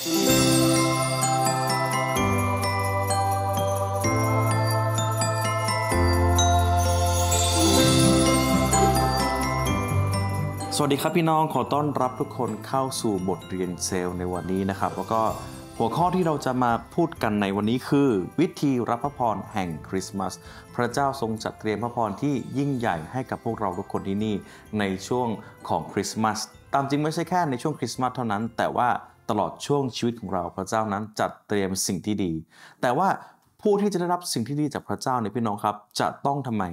สวัสดีครับพี่น้องขอต้อนรับทุกคนเข้าสู่บทเรียนเซลล์ในวันนี้นะครับแล้วก็หัวข้อที่เราจะมาพูดกันในวันนี้คือ วิธีรับพระพรแห่งคริสต์มาสพระเจ้าทรงจัดเตรียมพระพรที่ยิ่งใหญ่ให้กับพวกเราทุกคนที่นี่ในช่วงของคริสต์มาสตามจริงไม่ใช่แค่ในช่วงคริสต์มาสเท่านั้น แต่ว่าตลอดช่วงชีวิตของเราพระเจ้านั้น จัดเตรียมสิ่งที่ดี แต่ว่าผู้ที่จะได้รับสิ่งที่ดีจากพระเจ้าในพี่น้องครับจะต้องทำไม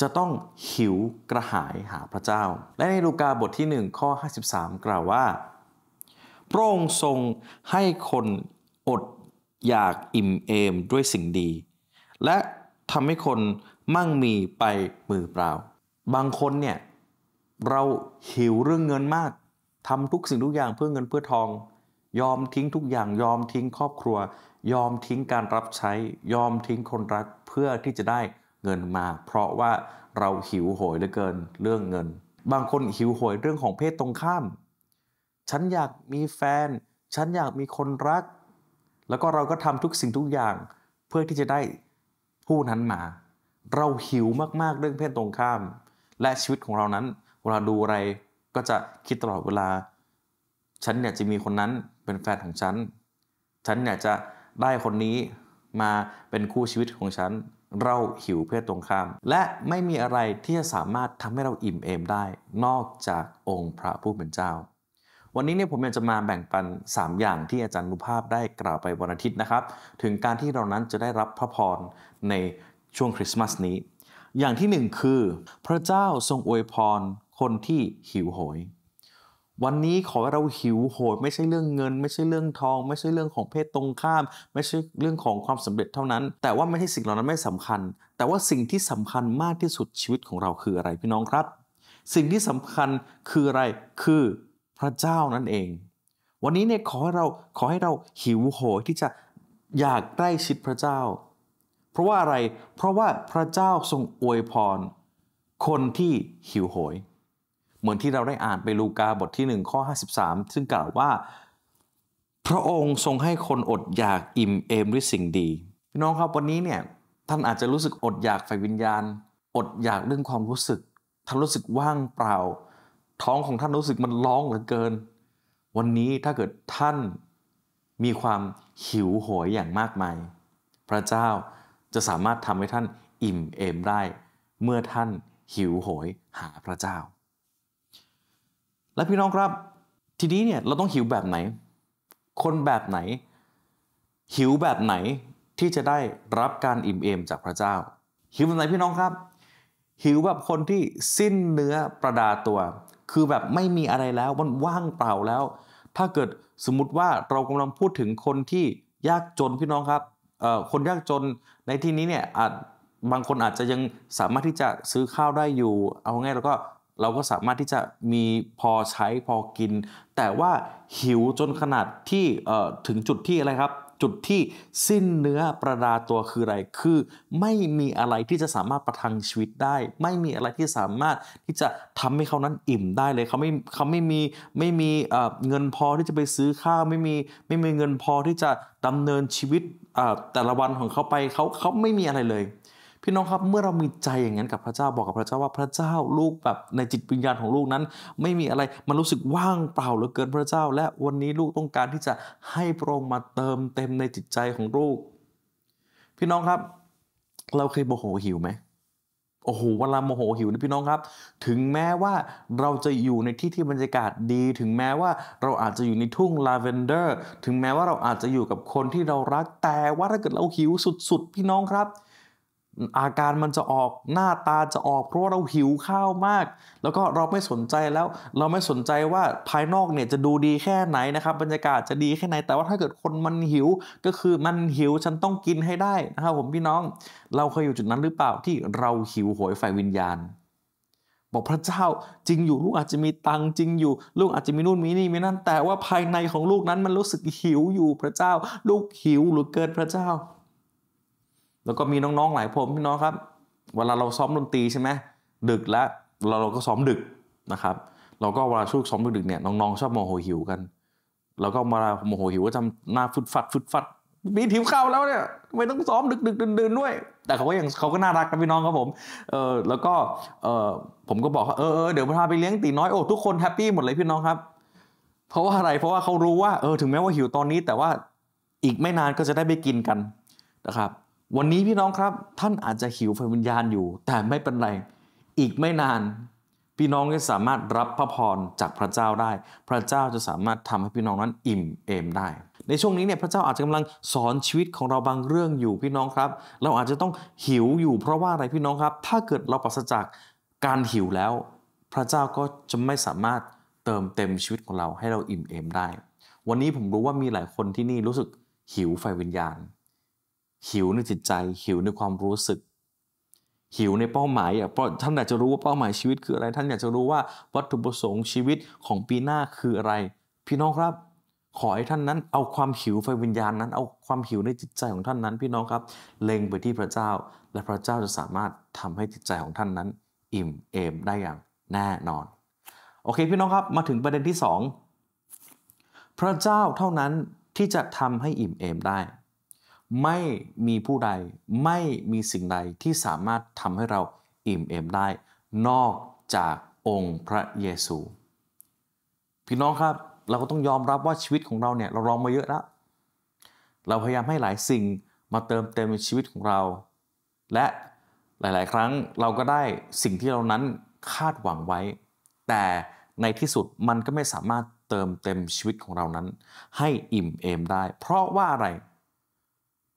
จะต้องหิวกระหายหาพระเจ้าและในลูกาบทที่1ข้อ53 กล่าวว่าพระองค์ทรงให้คนอดอยากอิ่มเอมด้วยสิ่งดี และทำให้คนมั่งมีไปมือเปล่า บางคนเนี่ยเราหิวเรื่องเงินมากทำทุกสิ่งทุกอย่างเพื่อเงินเพื่อทอง ยอมทิ้งทุกอย่างยอมทิ้งครอบครัว ยอมทิ้งการรับใช้ยอมทิ้งคนรักเพื่อที่จะได้เงินมาเพราะว่าเราหิวโหยเหลือเกินเรื่องเงิน บางคนหิวโหยเรื่องของเพศตรงข้าม ฉันอยากมีแฟน ฉันอยากมีคนรัก แล้วก็เราก็ทำทุกสิ่งทุกอย่างเพื่อที่จะได้ผู้นั้นมา เราหิวมากๆเรื่องเพศตรงข้าม และชีวิตของเรานั้นเวลาดูอะไรก็จะคิดตลอดเวลา ฉันเนี่ยจะมีคนนั้นเป็นแฟนของฉัน ฉันเนี่ยจะได้คนนี้มาเป็นคู่ชีวิตของฉันเราหิวเพื่อตรงข้าม และไม่มีอะไรที่จะสามารถทำให้เราอิ่มเอมได้ นอกจากองค์พระผู้เป็นเจ้า วันนี้เนี่ยผมอยากจะมาแบ่งปัน 3 อย่างที่อาจารย์นุภาพได้กล่าวไปวันอาทิตย์นะครับ ถึงการที่เรานั้นจะได้รับพระพร ในช่วงคริสต์มาสนี้ อย่างที่ 1 คือ พระเจ้าทรงอวยพรคนที่หิวโหย วันนี้ขอเราหิวโหยไม่ใช่เรื่องเงิน ไม่ใช่เรื่องทอง ไม่ใช่เรื่องของเพศตรงข้าม ไม่ใช่เรื่องของความสำเร็จเท่านั้น แต่ว่าไม่ใช่สิ่งเหล่านั้นไม่สำคัญ แต่ว่าสิ่งที่สำคัญมากที่สุดชีวิตของเราคืออะไรพี่น้องครับ สิ่งที่สำคัญคืออะไรคือพระเจ้านั่นเอง วันนี้เนี่ยขอให้เราขอให้เราหิวโหยที่จะอยากใกล้ชิดพระเจ้า เพราะว่าอะไรเพราะว่าพระเจ้าทรงอวยพร คนที่หิวโหยเหมือนที่เราได้อ่านไปลูกาบทที่1ข้อ53 ซึ่งกล่าวว่า พระองค์ทรงให้คนอดอยากอิ่มเอมด้วยสิ่งดีพี่น้องครับวันนี้เนี่ยท่านอาจจะรู้สึกอดอยากฝ่วิญญาณ อดอยากเรื่องความรู้สึกท่านรู้สึกว่างเปล่า ท้องของท่านรู้สึกมันร้องเหลือเกิน วันนี้ถ้าเกิดท่านมีความหิวโหยอย่างมากมายพระเจ้าจะสามารถทำให้ท่านอิ่มเอมได้ เมื่อท่านหิวโหยหาพระเจ้าและพี่น้องครับทีนี้เนี่ยเราต้องหิวแบบไหน คนแบบไหน หิวแบบไหนที่จะได้รับการอิ่มเอม จากพระเจ้า หิวแบบไหนพี่น้องครับ หิวแบบคนที่สิ้นเนื้อประดาตัว คือแบบไม่มีอะไรแล้วมันว่างเปล่าแล้ว ถ้าเกิดสมมติว่าเรากำลังพูดถึงคนที่ยากจนพี่น้องครับ คนยากจนในที่นี้เนี่ยอาจบางคนอาจจะยังสามารถที่จะซื้อข้าวได้อยู่เอาง่ายเราก็เราก็สามารถที่จะมีพอใช้พอกิน แต่ว่าหิวจนขนาดที่ถึงจุดที่อะไรครับ จุดที่สิ้นเนื้อประดาตัวคืออะไรคือไม่มีอะไรที่จะสามารถประทังชีวิตได้ ไม่มีอะไรที่สามารถที่จะทำให้เขานั้นอิ่มได้เลยเขาไม่เขาไม่มีไม่มีเงินพอที่จะไปซื้อข้าวไม่มีไม่มีเงินพอที่จะดำเนินชีวิตแต่ละวันของเขาไปเขาเขาไม่มีอะไรเลยพี่น้องครับ เมื่อเรามีใจอย่างนั้นกับพระเจ้าบอกกับพระเจ้าว่าพระเจ้าลูกแบบในจิตวิญญาณของลูกนั้น ไม่มีอะไรมันรู้สึกว่างเปล่าเหลือเกินพระเจ้าและวันนี้ลูกต้องการที่จะให้พระองค์มาเติมเต็มในจิตใจของลูก พี่น้องครับ เราเคยโมโหหิวไหมโอ้โหเวลาโมโหหิวนะพี่น้องครับ ถึงแม้ว่าเราจะอยู่ในที่ที่บรรยากาศดี ถึงแม้ว่าเราอาจจะอยู่ในทุ่งลาเวนเดอร์ถึงแม้ว่าเราอาจจะอยู่กับคนที่เรารัก แต่ว่าถ้าเกิดเราหิวสุดๆพี่น้องครับอาการมันจะออกหน้าตาจะออกเพราะเราหิวข้าวมาก แล้วก็เราไม่สนใจแล้วเราไม่สนใจว่าภายนอกเนี่ยจะดูดีแค่ไหนนะครับบรรยากาศจะดีแค่ไหน แต่ว่าถ้าเกิดคนมันหิวก็คือมันหิวฉันต้องกินให้ได้นะครับผมพี่น้อง เราเคยอยู่จุดนั้นหรือเปล่าที่เราหิวโหยฝ่ายวิญญาณ บอกพระเจ้าจริงอยู่ลูกอาจจะมีตังจริงอยู่ลูกอาจจะมีนู่นมีนี่มีนั่นแต่ว่าภายในของลูกนั้นมันรู้สึกหิวอยู่พระเจ้า ลูกหิวหรือเกินพระเจ้าแล้วก็มีน้องๆหลายผมพี่น้องครับ เวลาเราซ้อมดนตรีใช่ไหมดึกแล้วเราเราก็ซ้อมดึกนะครับ เราก็เวลาช่วงซ้อมดึกๆเนี่ย น้องๆ ชอบโมโหหิวกันเราก็เวลาโมโหหิวก็จำหน้าฟุดฟัดฟุดฟัด มีทิวข้าวแล้วเนี่ยทำไมต้องซ้อมดึกดึกดื่นด้วย แต่เขาก็ยังเขาก็น่ารักกับพี่น้องครับผมเออแล้วก็เออผมก็บอกว่าเออเดี๋ยวพาไปเลี้ยงตีน้อยโอ้ทุกคนแฮปปี้หมดเลยพี่น้องครับเพราะว่าอะไรเพราะว่าเขารู้ว่าเออถึงแม้ว่าหิวตอนนี้ แต่ว่าอีกไม่นานก็จะได้ไปกินกันนะครับวันนี้พี่น้องครับท่านอาจจะหิวไฟวิญญาณอยู่แต่ไม่เป็นไรอีกไม่นาน พี่น้องจะสามารถรับพระพรจากพระเจ้าได้ พระเจ้าจะสามารถทำให้พี่น้องนั้นอิ่มเอมได้ ในช่วงนี้เนี่ยพระเจ้าอาจจะกำลังสอนชีวิตของเราบางเรื่องอยู่พี่น้องครับ เราอาจจะต้องหิวอยู่ เพราะว่าอะไรพี่น้องครับ ถ้าเกิดเราปราศจากการหิวแล้ว พระเจ้าก็จะไม่สามารถเติมเต็มชีวิตของเราให้เราอิ่มเอมได้ วันนี้ผมรู้ว่ามีหลายคนที่นี่รู้สึกหิวไฟวิญญาณหิวในจิตใจหิวในความรู้สึก หิวในเป้าหมายอ่ะเพราะท่านอยากจะรู้ว่าเป้าหมายชีวิตคืออะไร ท่านอยากจะรู้ว่าวัตถุประสงค์ชีวิตของปีหน้าคืออะไร พี่น้องครับ ขอให้ท่านนั้น เอาความหิวไฟวิญญาณนั้น เอาความหิวในจิตใจของท่านนั้น พี่น้องครับเล็งไปที่พระเจ้าและพระเจ้าจะสามารถทำให้จิตใจของท่านนั้น อิ่มเอมได้อย่างแน่นอนโอเคพี่น้องครับมาถึงประเด็นที่ 2 พระเจ้าเท่านั้นที่จะทำให้อิ่มเอมได้ไม่มีผู้ใดไม่มีสิ่งใดที่สามารถทำให้เราอิ่มเอมได้ นอกจากองค์พระเยซูพี่น้องครับเราก็ต้องยอมรับว่าชีวิตของเราเนี่ยเราลองมาเยอะแล้วเราพยายามให้หลายสิ่งมาเติมเต็มในชีวิตของเรา และหลายๆ ครั้งเราก็ได้สิ่งที่เรานั้นคาดหวังไว้ แต่ในที่สุดมันก็ไม่สามารถเติมเต็มชีวิตของเรานั้น ให้อิ่มเอมได้ เพราะว่าอะไร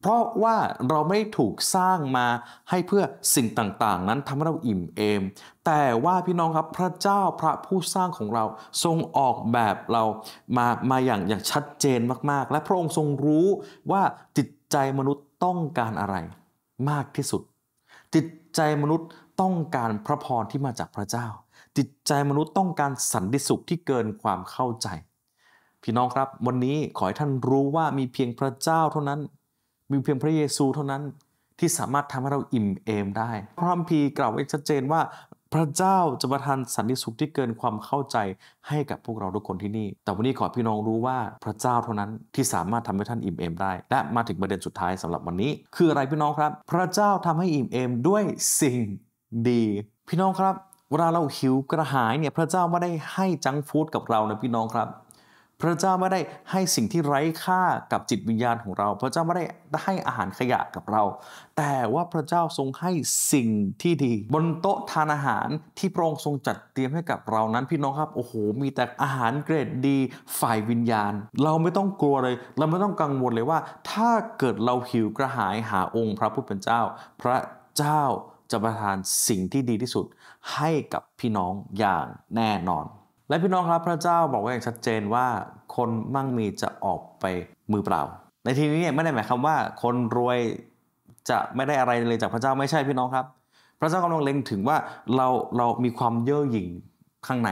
เพราะว่าเราไม่ถูกสร้างมาให้เพื่อสิ่งต่าง ๆ นั้นทำให้เราอิ่มเอมแต่ว่าพี่น้องครับพระเจ้าพระผู้สร้างของเราทรงออกแบบเรามามาอย่างอย่างชัดเจนมาก ๆ และพระองค์ทรงรู้ว่าจิตใจมนุษย์ต้องการอะไรมากที่สุด จิตใจมนุษย์ต้องการพระพรที่มาจากพระเจ้า จิตใจมนุษย์ต้องการสันติสุขที่เกินความเข้าใจ พี่น้องครับวันนี้ขอให้ท่านรู้ว่ามีเพียงพระเจ้าเท่านั้นมีเพียงพระเยซูเท่านั้นที่สามารถทำให้เราอิ่มเอมได้ พระคัมภีร์กล่าวไว้ชัดเจนว่า พระเจ้าจะประทานสันติสุขที่เกินความเข้าใจให้กับพวกเราทุกคนที่นี่ แต่วันนี้ขอพี่น้องรู้ว่า พระเจ้าเท่านั้นที่สามารถทำให้ท่านอิ่มเอมได้ และมาถึงประเด็นสุดท้ายสำหรับวันนี้ คืออะไรพี่น้องครับ พระเจ้าทำให้อิ่มเอม ด้วยสิ่งดี พี่น้องครับ เวลาเราหิวกระหายเนี่ย พระเจ้าไม่ได้ให้จังฟู้ดกับเรานะพี่น้องครับพระเจ้าไม่ได้ให้สิ่งที่ไร้ค่ากับจิตวิญญาณของเรา พระเจ้าไม่ได้ให้อาหารขยะกับเรา แต่ว่าพระเจ้าทรงให้สิ่งที่ดี บนโต๊ะทานอาหารที่พระองค์ทรงจัดเตรียมให้กับเรานั้น พี่น้องครับ โอ้โห มีแต่อาหารเกรดดีฝ่ายวิญญาณ เราไม่ต้องกลัวเลย เราไม่ต้องกังวลเลยว่า ถ้าเกิดเราหิวกระหายหาองค์พระผู้เป็นเจ้า พระเจ้าจะประทานสิ่งที่ดีที่สุดให้กับพี่น้องอย่างแน่นอนและพี่น้องครับพระเจ้าบอกไว้อย่างชัดเจนว่า คนมั่งมีจะออกไปมือเปล่า ในที่นี้เนี่ยไม่ได้หมายความว่า คนรวยจะไม่ได้อะไรเลยจากพระเจ้าไม่ใช่พี่น้องครับ พระเจ้ากำลังเล็งถึงว่าเราเรามีความเย่อหยิ่งข้างใน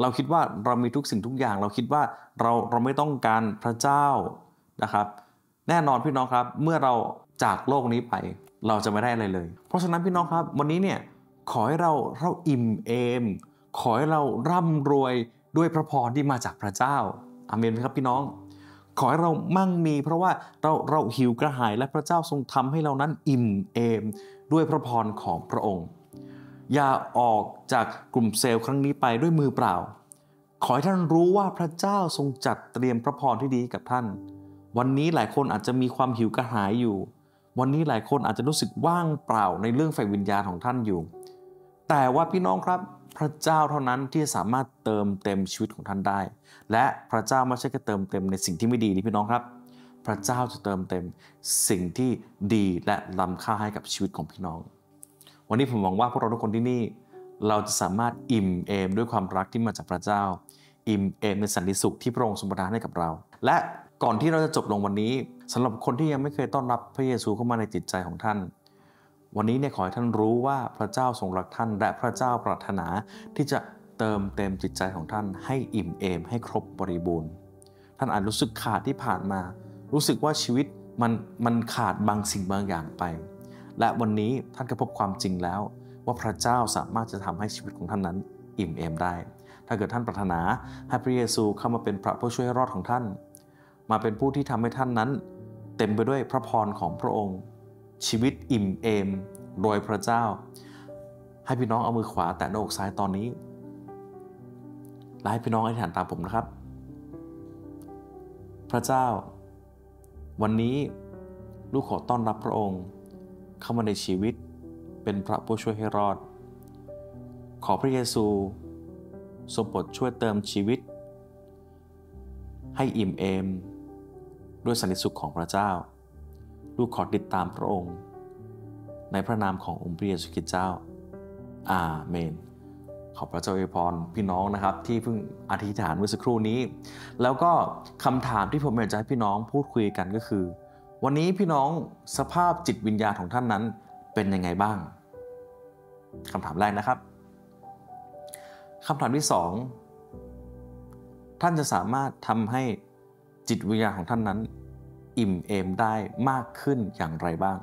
เราคิดว่าเรามีทุกสิ่งทุกอย่างเราคิดว่าเราเราไม่ต้องการพระเจ้านะครับ แน่นอนพี่น้องครับเมื่อเราจากโลกนี้ไปเราจะไม่ได้อะไรเลย เพราะฉะนั้นพี่น้องครับวันนี้เนี่ยขอให้เราเราอิ่มเอมขอให้เราร่ำรวยด้วยพระพรที่มาจากพระเจ้า อาเมนไหมครับพี่น้อง ขอให้เรามั่งมีเพราะว่าเราเราหิวกระหายและพระเจ้าทรงทำให้เรานั้นอิ่มเอมด้วยพระพรของพระองค์ อย่าออกจากกลุ่มเซลล์ครั้งนี้ไปด้วยมือเปล่า ขอให้ท่านรู้ว่าพระเจ้าทรงจัดเตรียมพระพรที่ดีกับท่าน วันนี้หลายคนอาจจะมีความหิวกระหายอยู่ วันนี้หลายคนอาจจะรู้สึกว่างเปล่าในเรื่องฝ่ายวิญญาณของท่านอยู่ แต่ว่าพี่น้องครับพระเจ้าเท่านั้นที่สามารถเติมเต็มชีวิตของท่านได้ และพระเจ้าไม่ใช่แค่เติมเต็มในสิ่งที่ไม่ดีนี่พี่น้องครับ พระเจ้าจะเติมเต็มสิ่งที่ดีและล้ำค่าให้กับชีวิตของพี่น้อง วันนี้ผมหวังว่าพวกเราทุกคนที่นี่ เราจะสามารถอิ่มเอมด้วยความรักที่มาจากพระเจ้า อิ่มเอมในสันติสุขที่พระองค์ทรงประทานให้กับเรา และก่อนที่เราจะจบลงวันนี้ สำหรับคนที่ยังไม่เคยต้อนรับพระเยซูเข้ามาในจิตใจของท่านวันนี้เนี่ยขอให้ท่านรู้ว่าพระเจ้าทรงรักท่านและพระเจ้าปรารถนาที่จะเติมเต็มจิตใจของท่าน ให้อิ่มเอมให้ครบบริบูรณ์ ท่านอาจรู้สึกขาดที่ผ่านมา รู้สึกว่าชีวิตมันมันขาดบางสิ่งบางอย่างไป และวันนี้ท่านก็พบความจริงแล้ว ว่าพระเจ้าสามารถจะทำให้ชีวิตของท่านนั้น อิ่มเอมได้ ถ้าเกิดท่านปรารถนา ให้พระเยซูเข้ามาเป็นพระผู้ช่วยรอดของท่าน มาเป็นผู้ที่ทำให้ท่านนั้น เต็มไปด้วยพระพรของพระองค์ชีวิตอิ่มเอมโดยพระเจ้า ให้พี่น้องเอามือขวาแตะหน้าอกซ้ายตอนนี้และให้พี่น้องอธิษฐานตามผมนะครับ พระเจ้า วันนี้ลูกขอต้อนรับพระองค์ เข้ามาในชีวิตเป็นพระผู้ช่วยให้รอด ขอพระเยซูทรงโปรดช่วยเติมชีวิต ให้อิ่มเอม ด้วยสันติสุขของพระเจ้าูกขอติดตามพระองค์ ในพระนามขององค์พระเยซูคริสต์เจ้าอาเมน ขอบพระเจ้าอวยพรพี่น้องนะครับ ที่เพิ่งอธิษฐานเมื่อสักครู่นี้ แล้วก็คำถามที่ผมอยากจะให้พี่น้องพูดคุยกันก็คือ วันนี้พี่น้องสภาพจิตวิญญาณของท่านนั้นเป็นยังไงบ้าง คำถามแรกนะครับ คำถามที่สองท่านจะสามารถทำให้จิตวิญญาณของท่านนั้นอิ่ม เอม ได้มากขึ้นอย่างไรบ้าง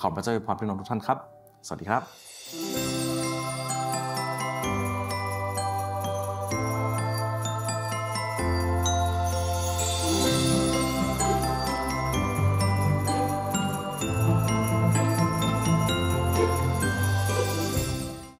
ขอพระเจ้าอวยพรพี่น้องทุก ท่าน ครับ สวัสดีครับ